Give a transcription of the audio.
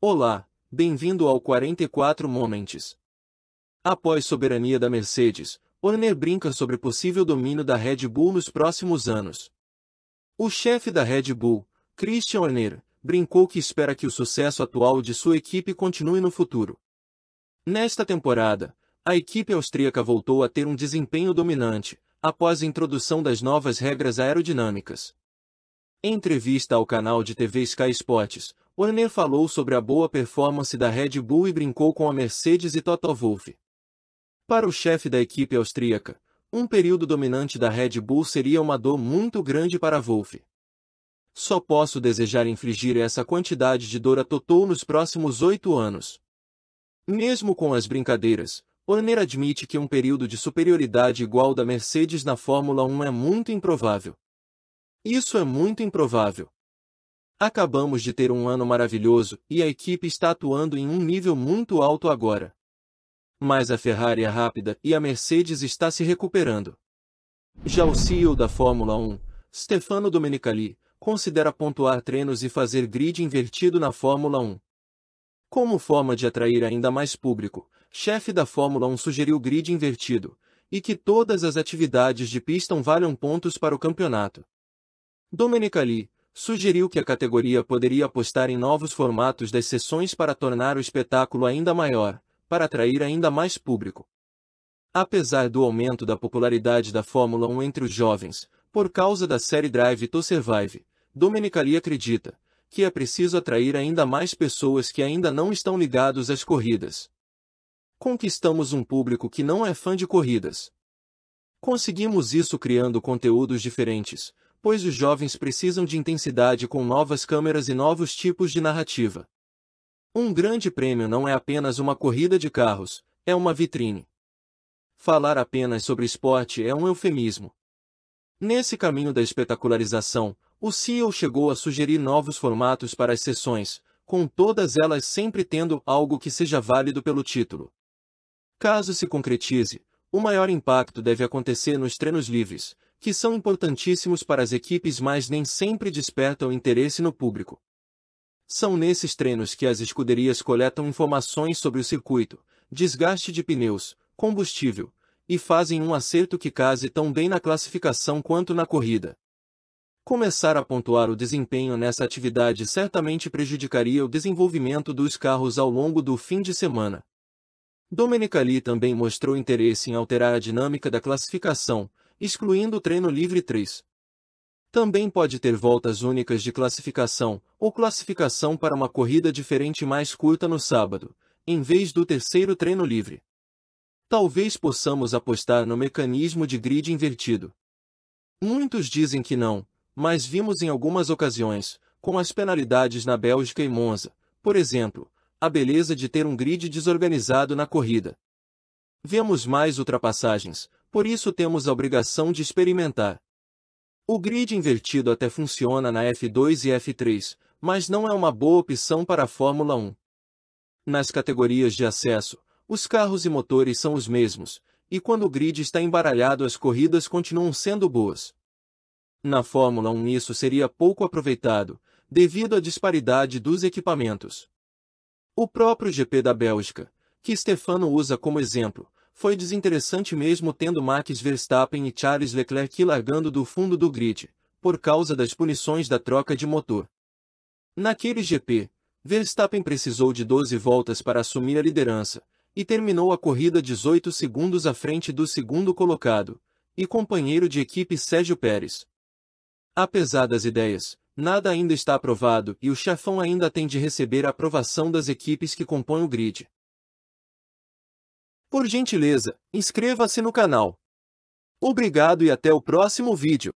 Olá, bem-vindo ao 44 Moments. Após soberania da Mercedes, Horner brinca sobre possível domínio da Red Bull nos próximos anos. O chefe da Red Bull, Christian Horner, brincou que espera que o sucesso atual de sua equipe continue no futuro. Nesta temporada, a equipe austríaca voltou a ter um desempenho dominante, após a introdução das novas regras aerodinâmicas. Em entrevista ao canal de TV Sky Sports, Horner falou sobre a boa performance da Red Bull e brincou com a Mercedes e Toto Wolff. Para o chefe da equipe austríaca, um período dominante da Red Bull seria uma dor muito grande para Wolff. Só posso desejar infligir essa quantidade de dor a Toto nos próximos oito anos. Mesmo com as brincadeiras, Horner admite que um período de superioridade igual da Mercedes na Fórmula 1 é muito improvável. Isso é muito improvável. Acabamos de ter um ano maravilhoso e a equipe está atuando em um nível muito alto agora. Mas a Ferrari é rápida e a Mercedes está se recuperando. Já o CEO da Fórmula 1, Stefano Domenicali, considera pontuar treinos e fazer grid invertido na Fórmula 1. Como forma de atrair ainda mais público, chefe da Fórmula 1 sugeriu grid invertido, e que todas as atividades de pista valham pontos para o campeonato. Domenicali, sugeriu que a categoria poderia apostar em novos formatos das sessões para tornar o espetáculo ainda maior, para atrair ainda mais público. Apesar do aumento da popularidade da Fórmula 1 entre os jovens, por causa da série Drive to Survive, Domenicali acredita que é preciso atrair ainda mais pessoas que ainda não estão ligados às corridas. Conquistamos um público que não é fã de corridas. Conseguimos isso criando conteúdos diferentes, pois os jovens precisam de intensidade com novas câmeras e novos tipos de narrativa. Um grande prêmio não é apenas uma corrida de carros, é uma vitrine. Falar apenas sobre esporte é um eufemismo. Nesse caminho da espetacularização, o CEO chegou a sugerir novos formatos para as sessões, com todas elas sempre tendo algo que seja válido pelo título. Caso se concretize, o maior impacto deve acontecer nos treinos livres, que são importantíssimos para as equipes mas nem sempre despertam interesse no público. São nesses treinos que as escuderias coletam informações sobre o circuito, desgaste de pneus, combustível, e fazem um acerto que case tão bem na classificação quanto na corrida. Começar a pontuar o desempenho nessa atividade certamente prejudicaria o desenvolvimento dos carros ao longo do fim de semana. Domenicali também mostrou interesse em alterar a dinâmica da classificação, excluindo o treino livre 3. Também pode ter voltas únicas de classificação, ou classificação para uma corrida diferente mais curta no sábado, em vez do terceiro treino livre. Talvez possamos apostar no mecanismo de grid invertido. Muitos dizem que não, mas vimos em algumas ocasiões, com as penalidades na Bélgica e Monza, por exemplo, a beleza de ter um grid desorganizado na corrida. Vemos mais ultrapassagens, por isso temos a obrigação de experimentar. O grid invertido até funciona na F2 e F3, mas não é uma boa opção para a Fórmula 1. Nas categorias de acesso, os carros e motores são os mesmos, e quando o grid está embaralhado as corridas continuam sendo boas. Na Fórmula 1 isso seria pouco aproveitado, devido à disparidade dos equipamentos. O próprio GP da Bélgica, que Stefano usa como exemplo, foi desinteressante mesmo tendo Max Verstappen e Charles Leclerc largando do fundo do grid, por causa das punições da troca de motor. Naquele GP, Verstappen precisou de 12 voltas para assumir a liderança, e terminou a corrida 18 segundos à frente do segundo colocado, e companheiro de equipe Sérgio Pérez. Apesar das ideias, nada ainda está aprovado e o chefão ainda tem de receber a aprovação das equipes que compõem o grid. Por gentileza, inscreva-se no canal. Obrigado e até o próximo vídeo.